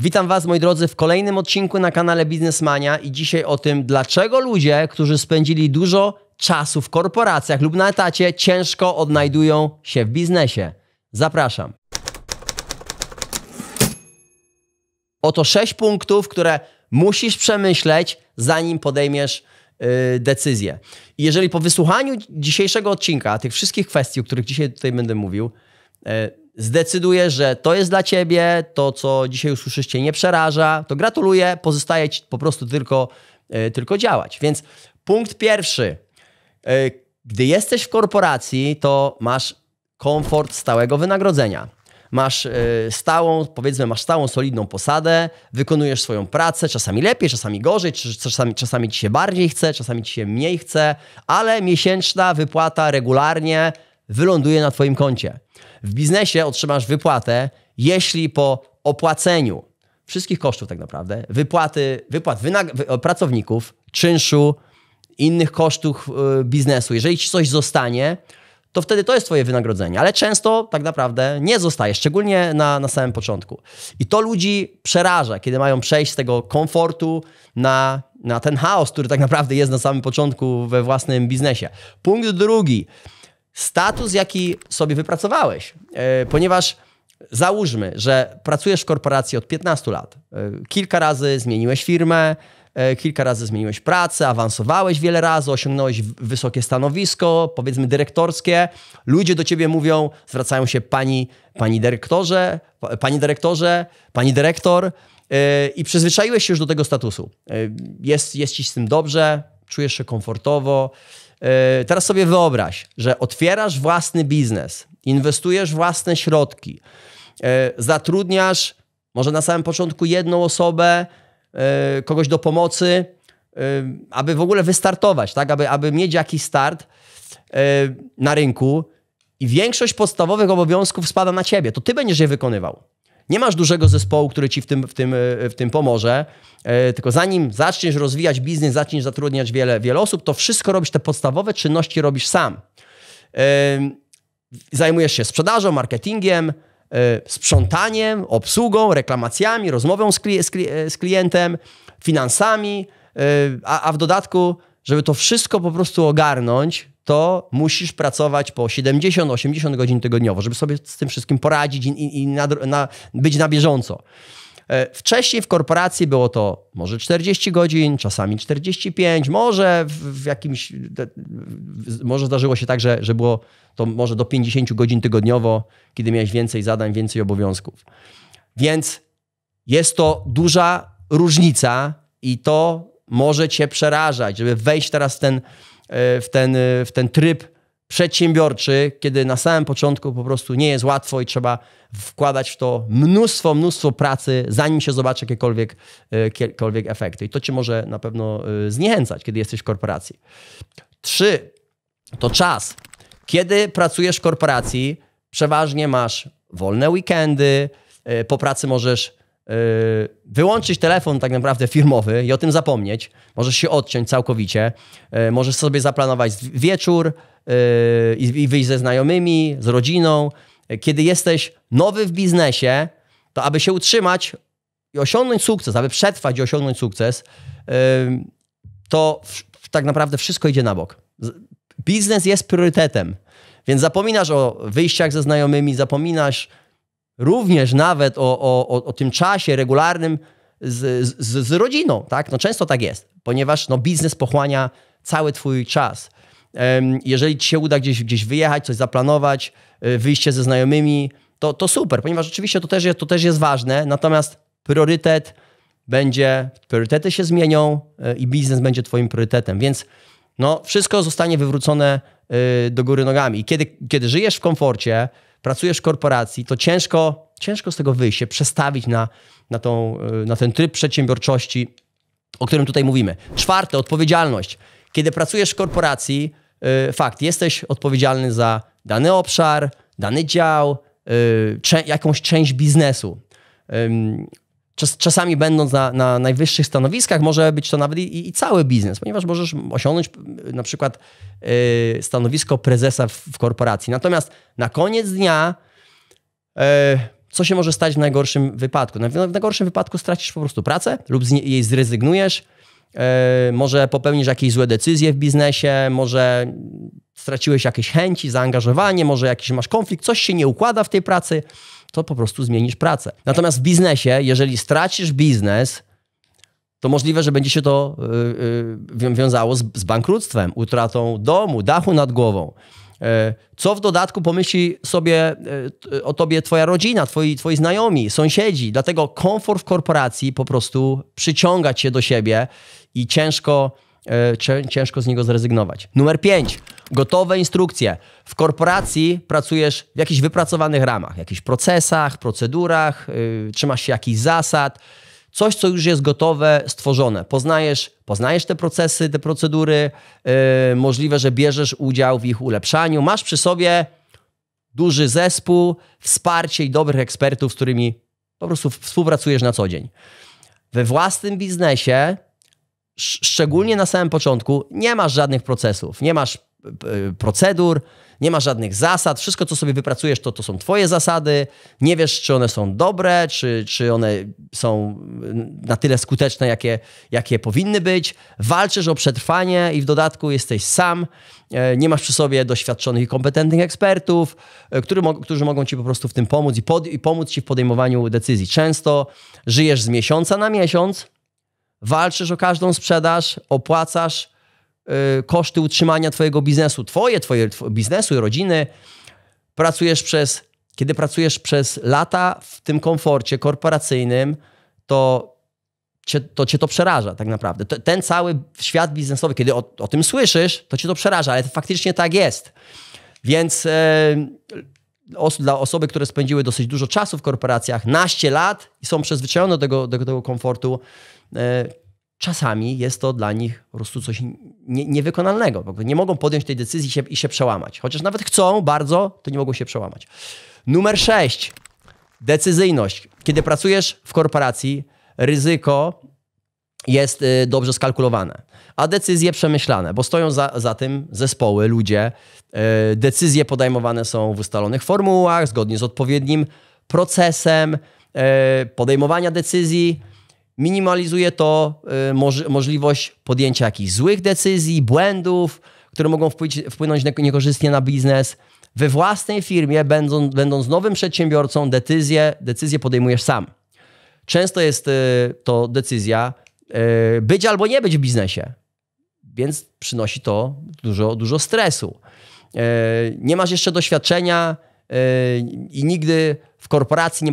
Witam Was, moi drodzy, w kolejnym odcinku na kanale Biznesmania i dzisiaj o tym, dlaczego ludzie, którzy spędzili dużo czasu w korporacjach lub na etacie, ciężko odnajdują się w biznesie. Zapraszam. Oto sześć punktów, które musisz przemyśleć, zanim podejmiesz yy, decyzję. I jeżeli po wysłuchaniu dzisiejszego odcinka, tych wszystkich kwestii, o których dzisiaj tutaj będę mówił, yy, zdecyduje, że to jest dla ciebie, to co dzisiaj cię nie przeraża, to gratuluję, pozostaje ci po prostu tylko, e, tylko działać. Więc punkt pierwszy. E, gdy jesteś w korporacji, to masz komfort stałego wynagrodzenia. Masz e, stałą, powiedzmy, masz stałą, solidną posadę, wykonujesz swoją pracę, czasami lepiej, czasami gorzej, czasami, czasami ci się bardziej chce, czasami ci się mniej chce, ale miesięczna wypłata regularnie wyląduje na Twoim koncie. W biznesie otrzymasz wypłatę, jeśli po opłaceniu wszystkich kosztów tak naprawdę, wypłaty, wypłat pracowników, czynszu, innych kosztów y, biznesu, jeżeli Ci coś zostanie, to wtedy to jest Twoje wynagrodzenie, ale często tak naprawdę nie zostaje, szczególnie na, na samym początku. I to ludzi przeraża, kiedy mają przejść z tego komfortu na, na ten chaos, który tak naprawdę jest na samym początku we własnym biznesie. Punkt drugi status, jaki sobie wypracowałeś, e, ponieważ załóżmy, że pracujesz w korporacji od 15 lat, e, kilka razy zmieniłeś firmę, e, kilka razy zmieniłeś pracę, awansowałeś wiele razy, osiągnąłeś wysokie stanowisko, powiedzmy dyrektorskie. Ludzie do ciebie mówią, zwracają się pani, pani dyrektorze, pani dyrektorze, pani dyrektor i przyzwyczaiłeś się już do tego statusu. Jest, jest ci z tym dobrze, czujesz się komfortowo E, teraz sobie wyobraź, że otwierasz własny biznes, inwestujesz własne środki, e, zatrudniasz może na samym początku jedną osobę, e, kogoś do pomocy, aby w ogóle wystartować, tak? aby, aby mieć jakiś start na rynku i większość podstawowych obowiązków spada na ciebie. To ty będziesz je wykonywał nie masz dużego zespołu, który ci w tym, w tym, e, w tym pomoże, e, tylko zanim zaczniesz rozwijać biznes, zaczniesz zatrudniać wiele, wiele osób, to wszystko robisz, te podstawowe czynności robisz sam. Zajmujesz się sprzedażą, marketingiem, e, sprzątaniem, obsługą, reklamacjami, rozmową z, klientem, finansami, a, a w dodatku żeby to wszystko po prostu ogarnąć, to musisz pracować po 70-80 godzin tygodniowo, żeby sobie z tym wszystkim poradzić i, i na, na, być na bieżąco. E, wcześniej w korporacji było to może 40 godzin, czasami 45, może w, w jakimś, może zdarzyło się tak, że, że było to może do 50 godzin tygodniowo, kiedy miałeś więcej zadań, więcej obowiązków. Więc jest to duża różnica i to może cię przerażać, żeby wejść teraz ten, w, ten, e, e, w ten tryb przedsiębiorczy, kiedy na samym początku po prostu nie jest łatwo i trzeba wkładać w to mnóstwo, mnóstwo pracy, zanim się zobaczy jakiekolwiek, e, jakiekolwiek efekty. I to cię może na pewno zniechęcać, kiedy jesteś w korporacji. Trzy, to czas. Kiedy pracujesz w korporacji, przeważnie masz wolne weekendy, po pracy możesz Yy, wyłączyć telefon tak naprawdę firmowy i o tym zapomnieć. Możesz się odciąć całkowicie. Yy, możesz sobie zaplanować wieczór yy, i wyjść ze znajomymi, z rodziną. Kiedy jesteś nowy w biznesie, to aby się utrzymać i osiągnąć sukces, aby przetrwać i osiągnąć sukces, to tak naprawdę wszystko idzie na bok. Biznes jest priorytetem, więc zapominasz o wyjściach ze znajomymi, zapominasz również nawet o, o, o tym czasie regularnym z, z, z, rodziną, tak? No często tak jest, ponieważ no, biznes pochłania cały twój czas. Jeżeli ci się uda gdzieś, gdzieś wyjechać, coś zaplanować, e, wyjście ze znajomymi, to, to super, ponieważ oczywiście to też, jest, to też jest ważne, natomiast priorytet będzie, priorytety się zmienią e, i biznes będzie twoim priorytetem, więc no, wszystko zostanie wywrócone e, do góry nogami. I kiedy, kiedy żyjesz w komforcie, pracujesz w korporacji, to ciężko, ciężko z tego wyjść, się przestawić na, na, tą, y, na ten tryb przedsiębiorczości, o którym tutaj mówimy. Czwarte, odpowiedzialność. Kiedy pracujesz w korporacji, y, fakt, jesteś odpowiedzialny za dany obszar, dany dział, y, jakąś część biznesu czas, czasami będąc na, na, najwyższych stanowiskach, może być to nawet i, i, cały biznes, ponieważ możesz osiągnąć y, na przykład y, stanowisko prezesa w, w, korporacji. Natomiast na koniec dnia, y, co się może stać w najgorszym wypadku? w najgorszym wypadku stracisz po prostu pracę lub z jej zrezygnujesz. może popełnisz jakieś złe decyzje w biznesie, może straciłeś jakieś chęci, zaangażowanie, może jakiś masz konflikt, coś się nie układa w tej pracy to po prostu zmienisz pracę. Natomiast w biznesie, jeżeli stracisz biznes, to możliwe, że będzie się to yy, wiązało z, z, bankructwem, utratą domu, dachu nad głową. E, co w dodatku pomyśli sobie e, o tobie twoja rodzina, twoi, twoi znajomi, sąsiedzi? Dlatego komfort w korporacji po prostu przyciąga cię do siebie i ciężko, e, ciężko z niego zrezygnować. Numer pięć gotowe instrukcje. W korporacji pracujesz w jakichś wypracowanych ramach, jakichś procesach, procedurach, yy, trzymasz się jakichś zasad. Coś, co już jest gotowe, stworzone. Poznajesz, poznajesz te procesy, te procedury, yy, możliwe, że bierzesz udział w ich ulepszaniu. Masz przy sobie duży zespół, wsparcie i dobrych ekspertów, z którymi po prostu współpracujesz na co dzień. We własnym biznesie szczególnie na samym początku, nie masz żadnych procesów. Nie masz E, procedur, nie ma żadnych zasad. Wszystko, co sobie wypracujesz, to, to są twoje zasady. Nie wiesz, czy one są dobre, czy, czy one są na tyle skuteczne, jakie, jakie powinny być. Walczysz o przetrwanie i w dodatku jesteś sam. E, nie masz przy sobie doświadczonych i kompetentnych ekspertów, e, który, którzy mogą ci po prostu w tym pomóc i, pod, i pomóc ci w podejmowaniu decyzji. Często żyjesz z miesiąca na miesiąc, walczysz o każdą sprzedaż, opłacasz Y, koszty utrzymania twojego biznesu, twoje, twoje biznesu, rodziny. Pracujesz przez, kiedy pracujesz przez lata w tym komforcie korporacyjnym, to cię to, cię to przeraża tak naprawdę. Ten cały świat biznesowy, kiedy o, o tym słyszysz, to cię to przeraża, ale to faktycznie tak jest. Więc e, dla osoby, które spędziły dosyć dużo czasu w korporacjach, naście lat i są przyzwyczajone do tego, do tego komfortu, e, czasami jest to dla nich po prostu coś nie, niewykonalnego. Nie mogą podjąć tej decyzji się, i się przełamać. Chociaż nawet chcą bardzo, to nie mogą się przełamać. Numer sześć. Decyzyjność. Kiedy pracujesz w korporacji, ryzyko jest y, dobrze skalkulowane, a decyzje przemyślane, bo stoją za, za tym zespoły, ludzie. Y, decyzje podejmowane są w ustalonych formułach, zgodnie z odpowiednim procesem y, podejmowania decyzji minimalizuje to y, możliwość podjęcia jakichś złych decyzji, błędów, które mogą wpłynąć niekorzystnie na biznes. We własnej firmie, będąc, będąc nowym przedsiębiorcą, decyzje, decyzje podejmujesz sam. Często jest y, to decyzja y, być albo nie być w biznesie, więc przynosi to dużo, dużo stresu. Nie masz jeszcze doświadczenia i nigdy w korporacji nie,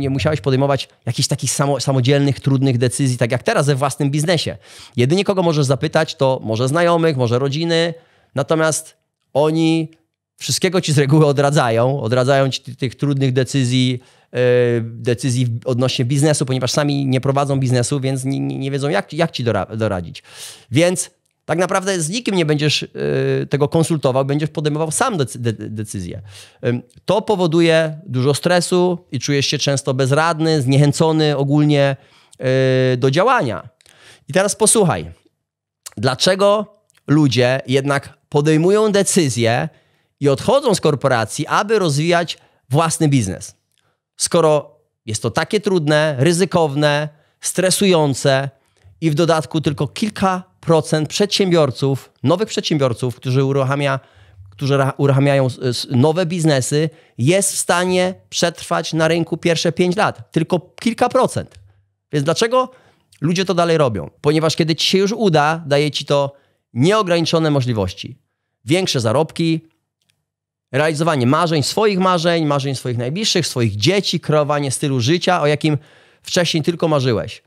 nie musiałeś podejmować jakichś takich samo- samodzielnych, trudnych decyzji, tak jak teraz we własnym biznesie. Jedynie kogo możesz zapytać, to może znajomych, może rodziny, natomiast oni wszystkiego ci z reguły odradzają, odradzają ci tych, tych trudnych decyzji, yy, decyzji odnośnie biznesu, ponieważ sami nie prowadzą biznesu, więc nie, nie wiedzą, jak, jak ci dora- doradzić. Więc tak naprawdę z nikim nie będziesz e, tego konsultował, będziesz podejmował sam decyzję. To powoduje dużo stresu i czujesz się często bezradny, zniechęcony ogólnie e, do działania. I teraz posłuchaj, dlaczego ludzie jednak podejmują decyzje i odchodzą z korporacji, aby rozwijać własny biznes? Skoro jest to takie trudne, ryzykowne, stresujące i w dodatku tylko kilka procent przedsiębiorców, nowych przedsiębiorców, którzy, uruchamia, którzy uruchamiają nowe biznesy, jest w stanie przetrwać na rynku pierwsze 5 lat. Tylko kilka procent. Więc dlaczego ludzie to dalej robią? Ponieważ kiedy ci się już uda, daje ci to nieograniczone możliwości. Większe zarobki, realizowanie marzeń, swoich marzeń, marzeń swoich najbliższych, swoich dzieci, kreowanie stylu życia, o jakim wcześniej tylko marzyłeś.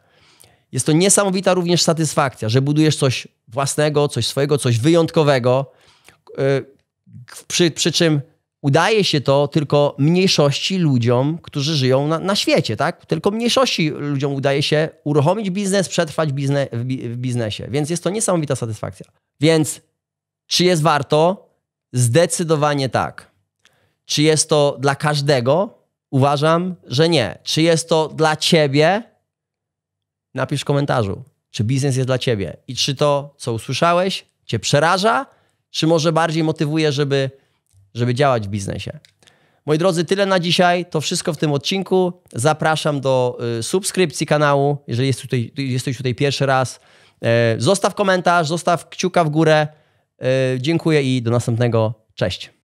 Jest to niesamowita również satysfakcja, że budujesz coś własnego, coś swojego, coś wyjątkowego, e, przy, przy czym udaje się to tylko mniejszości ludziom, którzy żyją na, na, świecie, tak? Tylko mniejszości ludziom udaje się uruchomić biznes, przetrwać bizne, w, w biznesie. Więc jest to niesamowita satysfakcja. Więc czy jest warto? Zdecydowanie tak. Czy jest to dla każdego? Uważam, że nie. Czy jest to dla ciebie? Napisz w komentarzu, czy biznes jest dla ciebie i czy to, co usłyszałeś, cię przeraża, czy może bardziej motywuje, żeby, żeby działać w biznesie. Moi drodzy, tyle na dzisiaj. To wszystko w tym odcinku. Zapraszam do y, subskrypcji kanału, jeżeli jest tutaj, jesteś tutaj pierwszy raz. E, zostaw komentarz, zostaw kciuka w górę. E, dziękuję i do następnego. Cześć.